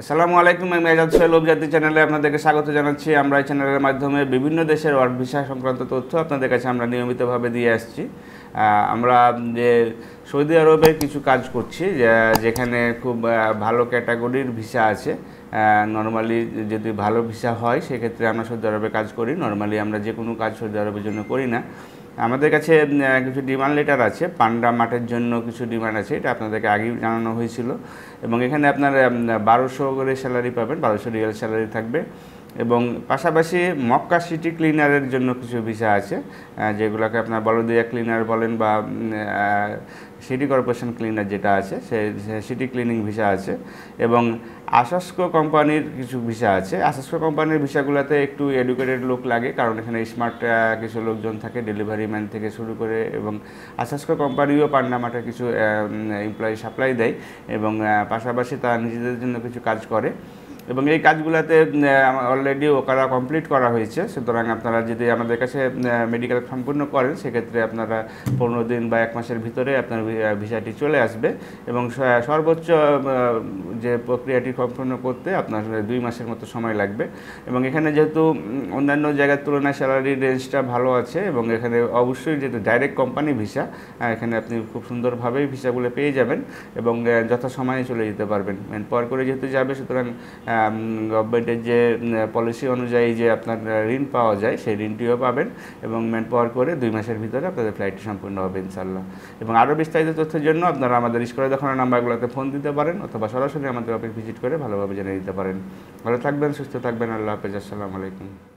আসসালামু আলাইকুম আমি এজাজ সোহেল অভিজাতি চ্যানেলে আপনাদেরকে স্বাগত জানাচ্ছি আমরা এই চ্যানেলের মাধ্যমে বিভিন্ন দেশের ওয়ার্ক ভিসা সংক্রান্ত তথ্য আপনাদের কাছে আমরা নিয়মিতভাবে দিয়ে আসছি আমরা যে সৌদি আরবে কিছু কাজ করছি যেখানে খুব ভালো ক্যাটাগরির ভিসা আছে নর্মালি যদি ভালো ভিসা হয় সেক্ষেত্রে আমরা সৌদি আরবে কাজ করি নর্মালি আমরা যে কোনো কাজ সৌদি আরবের জন্য করি না আমাদের কাছে কিছু ডিমান্ড লেটার আছে পান্ডা মাঠের জন্য কিছু ডিমান্ড আছে এটা আপনাদেরকে আগেই জানানো হয়েছিল এবং এখানে আপনার বারোশো করে স্যালারি পাবেন বারোশো রিয়াল স্যালারি থাকবে এবং পাশাপাশি মক্কা সিটি ক্লিনারের জন্য কিছু ভিসা আছে যেগুলোকে আপনার বলদিয়া ক্লিনার বলেন বা সিটি কর্পোরেশন ক্লিনার যেটা আছে সে সিটি ক্লিনিং ভিসা আছে এবং আশাস্কো কোম্পানির কিছু ভিসা আছে আশাস্কো কোম্পানির ভিসাগুলোতে একটু এডুকেটেড লোক লাগে কারণ এখানে স্মার্ট কিছু লোকজন থাকে ডেলিভারি ম্যান থেকে শুরু করে এবং আশাস্কো কোম্পানিও পান্নামাটা কিছু এমপ্লয়ি সাপ্লাই দেয় এবং পাশাপাশি তারা নিজেদের জন্য কিছু কাজ করে এবং এই কাজগুলোতে অলরেডি ওকারা কমপ্লিট করা হয়েছে সুতরাং আপনারা যদি আমাদের কাছে মেডিকেল সম্পূর্ণ করেন সেক্ষেত্রে আপনারা পনেরো দিন বা এক মাসের ভিতরে আপনার ভিসাটি চলে আসবে এবং সর্বোচ্চ যে প্রক্রিয়াটি সম্পূর্ণ করতে আপনার দুই মাসের মতো সময় লাগবে এবং এখানে যেহেতু অন্যান্য জায়গার তুলনায় স্যালারি রেঞ্জটা ভালো আছে এবং এখানে অবশ্যই যেহেতু ডাইরেক্ট কোম্পানি ভিসা এখানে আপনি খুব সুন্দরভাবেই ভিসাগুলো পেয়ে যাবেন এবং যথাসময়ে চলে যেতে পারবেন পর করে যেহেতু যাবে সুতরাং গভর্নমেন্টের যে পলিসি অনুযায়ী যে আপনার ঋণ পাওয়া যায় সেই ঋণটিও পাবেন এবং ম্যান পাওয়ার করে দুই মাসের ভিতরে আপনাদের ফ্লাইটটি সম্পূর্ণ হবে ইনশাল্লাহ এবং আরও বিস্তারিত তথ্যের জন্য আপনারা আমাদের স্কুলে দেখানোর নাম্বারগুলোতে ফোন দিতে পারেন অথবা সরাসরি আমাদের অফিস ভিজিট করে ভালোভাবে জেনে দিতে পারেন ভালো থাকবেন সুস্থ থাকবেন আল্লাহ হাফেজ আসসালামু আলাইকুম